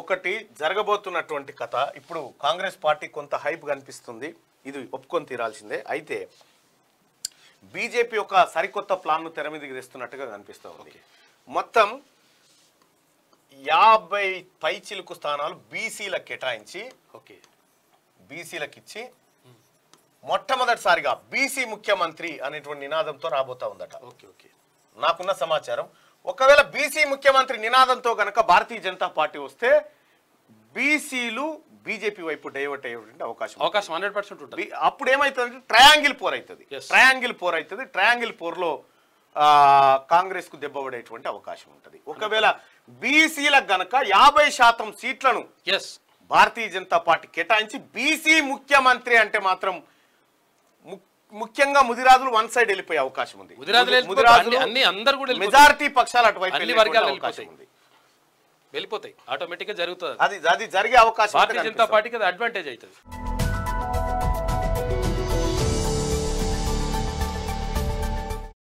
ఒకటి జరగబోతున్నటువంటి కథ ఇప్పుడు కాంగ్రెస్ పార్టీ కొంత హైప్ కనిపిస్తుంది ఇది ఒప్పుకొని తీరాల్సిందే అయితే బీజేపీ ఒక సరికొత్త ప్లాన్ను తెర మీదకి తెస్తున్నట్టుగా కనిపిస్తుంది మొత్తం యాభై పైచిలుకు స్థానాలు బీసీల కేటాయించి ఓకే బీసీలకు ఇచ్చి మొట్టమొదటిసారిగా బీసీ ముఖ్యమంత్రి అనేటువంటి నినాదంతో రాబోతా ఉందట ఓకే ఓకే నాకున్న సమాచారం ఒకవేళ బీసీ ముఖ్యమంత్రి నినాదంతో కనుక భారతీయ జనతా పార్టీ వస్తే బీసీలు బీజేపీ వైపు డైవర్ట్ అయ్యేటువంటి అవకాశం అవకాశం హండ్రెడ్ పర్సెంట్ ఉంటుంది అప్పుడు ఏమైతుంది ట్రయాంగిల్ పోర్ అవుతుంది ట్రయాంగిల్ పోర్ అవుతుంది ట్రయాంగిల్ పోర్లో కాంగ్రెస్కు పడేటువంటి అవకాశం ఉంటుంది ఒకవేళ బీసీల గనక యాభై శాతం సీట్లను ఎస్ భారతీయ జనతా పార్టీ కేటాయించి బీసీ ముఖ్యమంత్రి అంటే మాత్రం ముఖ్యంగా ముదిరాజులు వన్ సైడ్ వెళ్ళిపోయే అవకాశం ఉంది ముదిరాజులు కూడా మెజారిటీ పక్షాలు అటువైపు అవకాశం ఉంది వెళ్ళిపోతాయి ఆటోమేటిక్ గా జరుగుతుంది అది అది జరిగే అవకాశం జనతా పార్టీకి అది అడ్వాంటేజ్ అవుతుంది